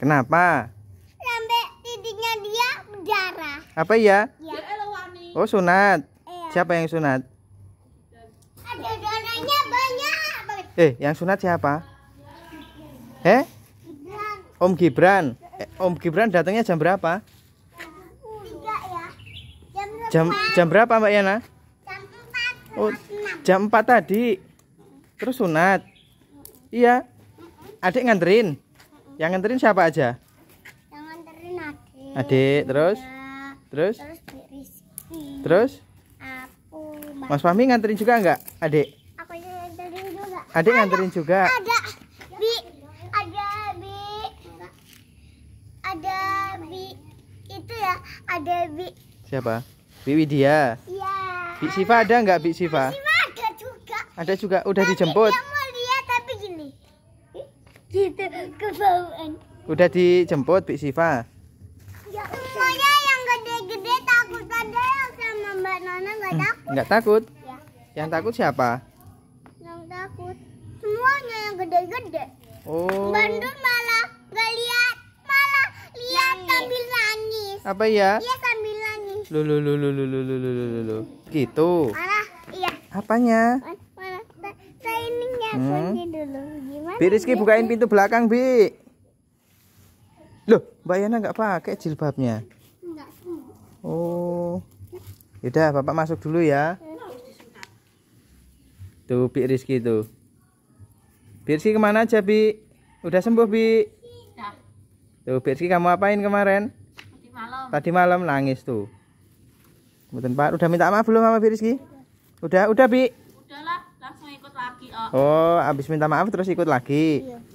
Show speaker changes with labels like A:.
A: Kenapa?
B: Sampai titiknya dia berdarah. Apa ya? ya. Oh sunat. Ya. Siapa yang sunat? Ada darahnya banyak. Eh yang
A: sunat siapa? Eh? Gibran. Om Gibran. Eh, Om Gibran datangnya jam berapa? Tiga ya. Jam, jam, jam berapa Mbak Yana? Jam 4. Oh, jam empat tadi. Terus sunat. Iya. Adik nganterin. Yang nganterin siapa aja?
B: Yang nganterin adik.
A: Adik, terus? Ya,
B: terus? Terus
A: Terus? Aku. Mas Fahmi nganterin juga enggak, adik?
B: Aku nganterin juga. Adik ada, nganterin juga. Ada Bi, ada Bi. Ada Bi. Itu ya, ada Bi.
A: Siapa? Bi Widya. Iya. Bi Siva ada enggak, Bi Siva? Siva
B: ada juga. Ada juga, udah Nanti dijemput. Dia Kebauan.
A: Udah dijemput Bik Siva?
B: Ya, semuanya yang gede-gede takut ada yang sama Mbak Nona nggak hmm, takut. Nggak takut?
A: Ya. Yang takut siapa?
B: Yang takut semuanya yang gede-gede. Oh. Bandung malah nggak lihat, malah lihat nangis. sambil nangis. Apa ya? Iya sambil nangis.
A: Lu lu lu lu lu lu lu lu lu lu. Gitu. Malah iya. Apanya?
B: Malah, Saya ini nyapunya hmm. dulu. Biriski iya, bukain
A: pintu belakang Bi. Loh, Mbak Yana nggak pakai jilbabnya. Oh. Yaudah, Bapak masuk dulu ya. Tuh Bi Rizky tuh. Bi Rizky kemana aja Bi? Udah sembuh Bi?
B: Iya.
A: Tuh Bi Rizky kamu apain kemarin? Tadi malam. Tadi malam nangis tuh. Kemudian Pak udah minta maaf belum sama Bi Rizky? Udah, udah Bi oh. Oh, habis minta maaf terus ikut lagi.
B: Iya.